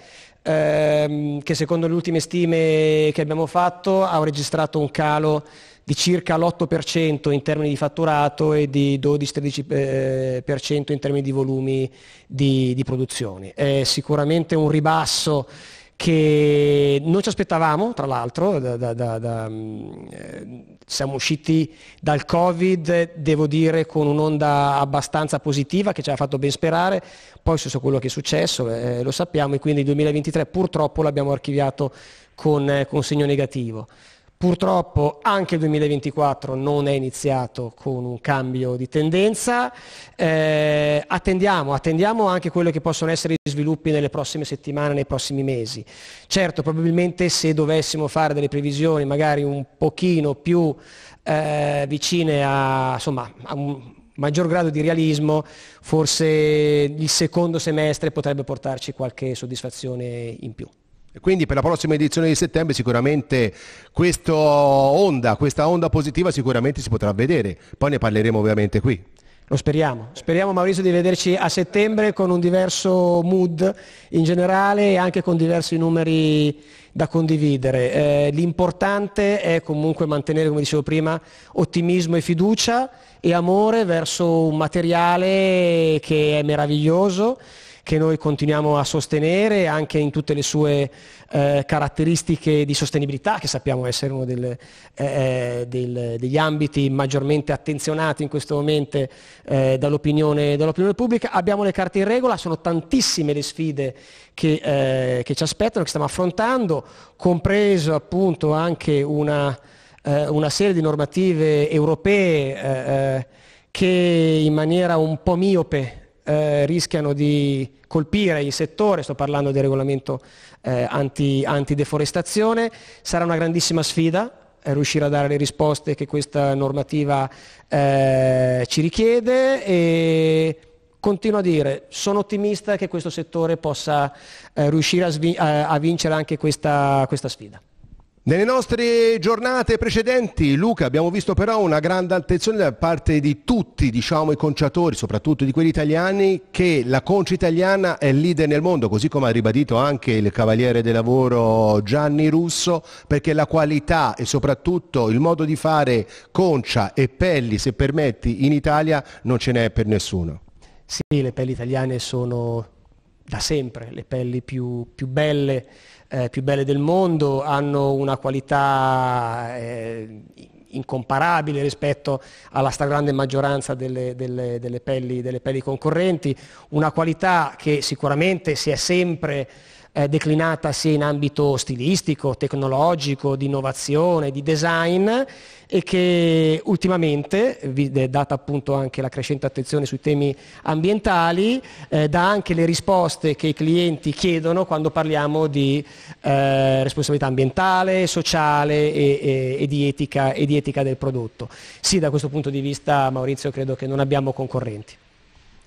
eh, ehm, che secondo le ultime stime che abbiamo fatto ha registrato un calo di circa l'8% in termini di fatturato e di 12-13% eh, in termini di volumi di, di produzioni. È sicuramente un ribasso che non ci aspettavamo, tra l'altro, da, da, da, mm, eh, siamo usciti dal Covid, devo dire, con un'onda abbastanza positiva che ci ha fatto ben sperare, poi su quello che è successo eh, lo sappiamo e quindi il 2023 purtroppo l'abbiamo archiviato con, eh, con segno negativo. Purtroppo anche il 2024 non è iniziato con un cambio di tendenza, eh, attendiamo, attendiamo anche quello che possono essere gli sviluppi nelle prossime settimane, nei prossimi mesi. Certo, probabilmente se dovessimo fare delle previsioni magari un pochino più eh, vicine a, insomma, a un maggior grado di realismo, forse il secondo semestre potrebbe portarci qualche soddisfazione in più. Quindi per la prossima edizione di settembre sicuramente questa onda, questa onda positiva sicuramente si potrà vedere, poi ne parleremo ovviamente qui. Lo speriamo, speriamo Maurizio di vederci a settembre con un diverso mood in generale e anche con diversi numeri da condividere. Eh, l'importante è comunque mantenere, come dicevo prima, ottimismo e fiducia e amore verso un materiale che è meraviglioso che noi continuiamo a sostenere anche in tutte le sue eh, caratteristiche di sostenibilità, che sappiamo essere uno del, eh, eh, del, degli ambiti maggiormente attenzionati in questo momento eh, dall'opinione, dall'opinione, pubblica. Abbiamo le carte in regola, sono tantissime le sfide che, eh, che ci aspettano, che stiamo affrontando, compreso appunto anche una eh, una serie di normative europee eh, che in maniera un po' miope eh, rischiano di colpire il settore, sto parlando del regolamento eh, anti, antideforestazione, sarà una grandissima sfida eh, riuscire a dare le risposte che questa normativa eh, ci richiede e continuo a dire, sono ottimista che questo settore possa eh, riuscire a, a, vincere anche questa, questa sfida. Nelle nostre giornate precedenti, Luca, abbiamo visto però una grande attenzione da parte di tutti diciamo, i conciatori, soprattutto di quelli italiani, che la concia italiana è leader nel mondo, così come ha ribadito anche il cavaliere del lavoro Gianni Russo, perché la qualità e soprattutto il modo di fare concia e pelli, se permetti, in Italia non ce n'è per nessuno. Sì, le pelli italiane sono da sempre le pelli più, più belle eh, più belle del mondo, hanno una qualità eh, incomparabile rispetto alla stragrande maggioranza delle, delle, delle, pelli, delle pelli concorrenti, una qualità che sicuramente si è sempre eh, declinata sia in ambito stilistico, tecnologico, di innovazione, di design e che ultimamente, data appunto anche la crescente attenzione sui temi ambientali, eh, dà anche le risposte che i clienti chiedono quando parliamo di eh, responsabilità ambientale, sociale e, e, e, di etica, e di etica del prodotto. Sì, da questo punto di vista Maurizio credo che non abbiamo concorrenti.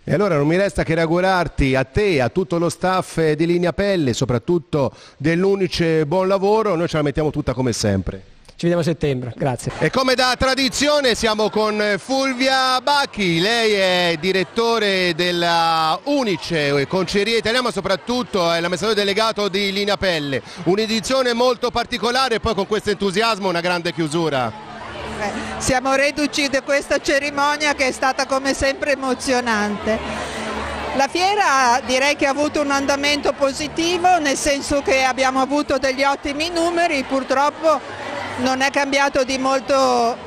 E allora non mi resta che augurarti a te, a tutto lo staff di Linea Pelle, soprattutto dell'Unice, buon lavoro. Noi ce la mettiamo tutta come sempre. Ci vediamo a settembre, grazie. E come da tradizione siamo con Fulvia Bacchi, lei è direttore della Unice, Conceria Italiana, ma soprattutto è l'amministratore delegato di Linea Pelle. Un'edizione molto particolare e poi con questo entusiasmo una grande chiusura terre. Siamo reduci di questa cerimonia che è stata come sempre emozionante. La fiera direi che ha avuto un andamento positivo, nel senso che abbiamo avuto degli ottimi numeri, purtroppo non è cambiato di molto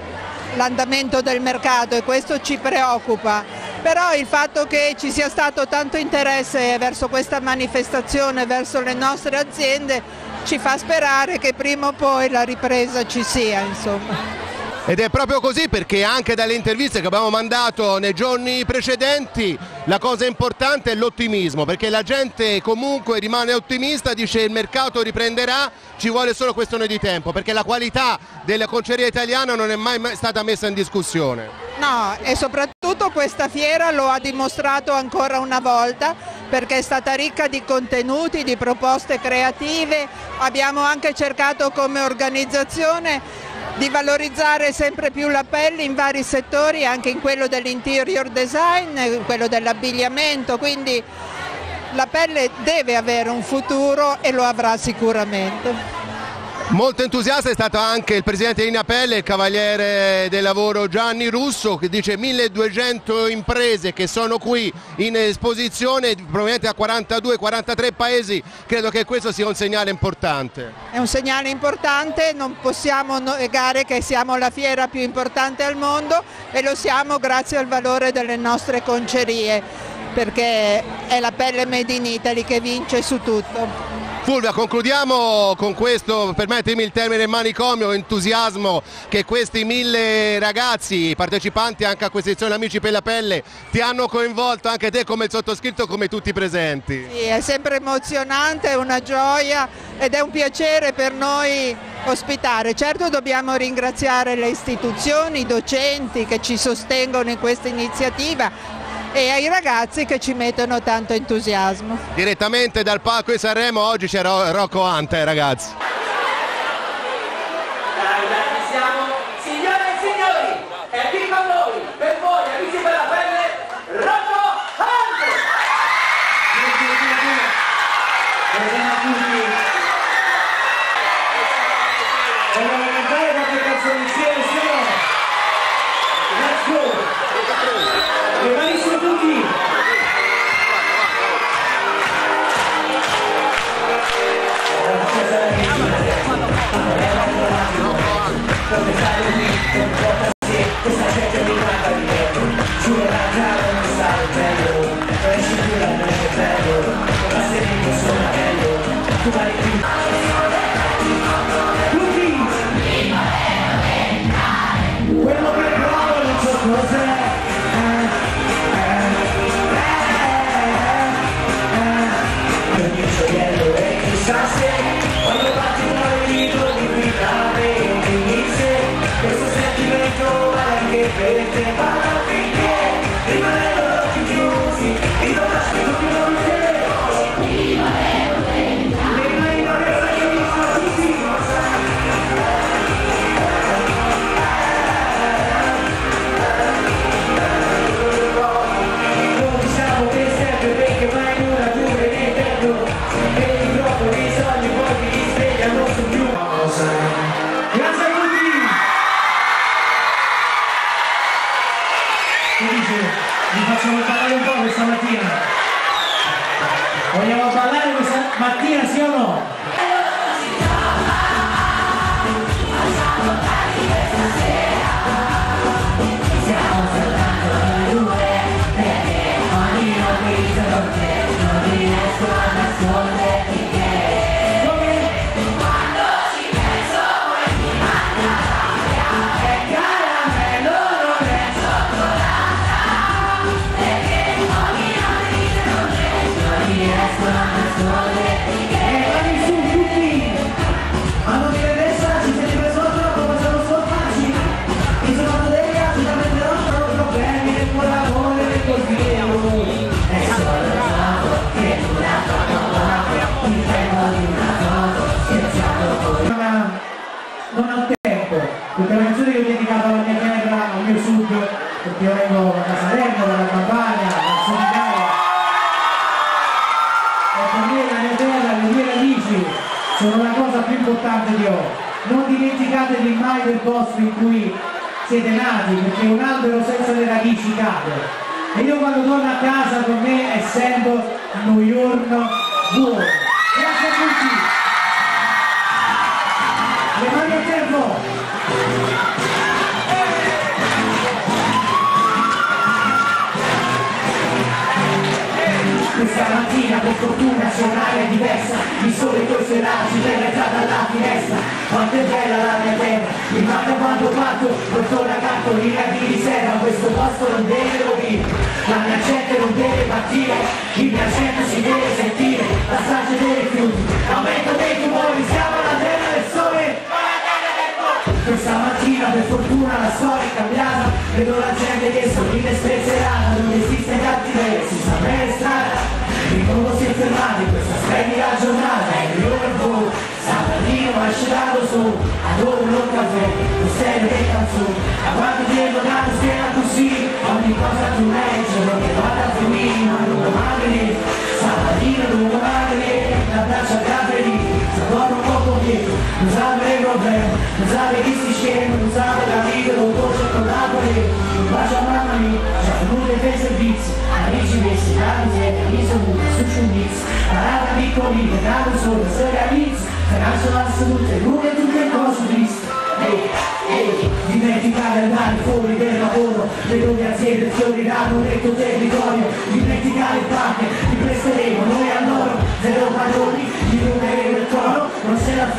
l'andamento del mercato e questo ci preoccupa. Però il fatto che ci sia stato tanto interesse verso questa manifestazione, verso le nostre aziende, ci fa sperare che prima o poi la ripresa ci sia. Insomma. Ed è proprio così perché anche dalle interviste che abbiamo mandato nei giorni precedenti la cosa importante è l'ottimismo perché la gente comunque rimane ottimista, dice il mercato riprenderà, ci vuole solo questione di tempo perché la qualità della conceria italiana non è mai stata messa in discussione. No, e soprattutto questa fiera lo ha dimostrato ancora una volta perché è stata ricca di contenuti, di proposte creative, abbiamo anche cercato come organizzazione di valorizzare sempre più la pelle in vari settori, anche in quello dell'interior design, in quello dell'abbigliamento, quindi la pelle deve avere un futuro e lo avrà sicuramente. Molto entusiasta è stato anche il presidente di Napelle, il cavaliere del lavoro Gianni Russo, che dice 1200 imprese che sono qui in esposizione, provenienti da 42-43 paesi, credo che questo sia un segnale importante. È un segnale importante, non possiamo negare che siamo la fiera più importante al mondo e lo siamo grazie al valore delle nostre concerie, perché è la pelle made in Italy che vince su tutto. Fulvia, concludiamo con questo, permettimi il termine manicomio, entusiasmo che questi mille ragazzi partecipanti anche a questa edizione Amici per la Pelle ti hanno coinvolto anche te come il sottoscritto, come tutti i presenti. Sì, è sempre emozionante, è una gioia ed è un piacere per noi ospitare. Certo dobbiamo ringraziare le istituzioni, i docenti che ci sostengono in questa iniziativa, e ai ragazzi che ci mettono tanto entusiasmo. Direttamente dal palco di Sanremo oggi c'è Rocco Ante ragazzi. e io quando torno a casa con me essendo noioso un caffè, un serio dei canzoni, a quanto devo dare sera così, ogni cosa tu leggi, non che vada a finire, ma lungo magri, sabatino lungo magri, la braccia capri, torno un po' con dietro, non sape il problema, non sape chi si scende, non sape la vita, non dolce con l'acqua un bacio a mamma mia, c'è venuto i tuoi servizi, amici messi, la miseria, mi sono su ciumbizzi, parata piccolina, da un solo, se realizzi, Traccio la salute, come tutte cose triste Ehi, ehi, dimenticare andare fuori del lavoro Le tue aziende fioriranno nel tuo territorio Dimenticare il pane, ti presteremo noi a loro Zero padroni, diventeremo il trono, non se la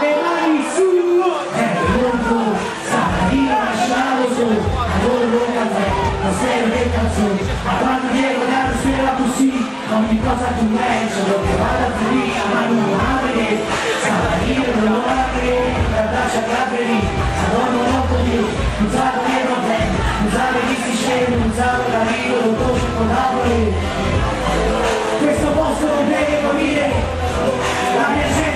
le mani su e eh, dopo sai lasciato su a loro caffè la serve canzoni a quando Diego Dano spera così ogni cosa tu mezzo dove vada a finire ma non madre sai io non lo madre la braccia cadreri a loro non potevo usare le robe usare gli scisceni usare l'arrivo lo dolce con l'avole questo posto non deve morire la mia gente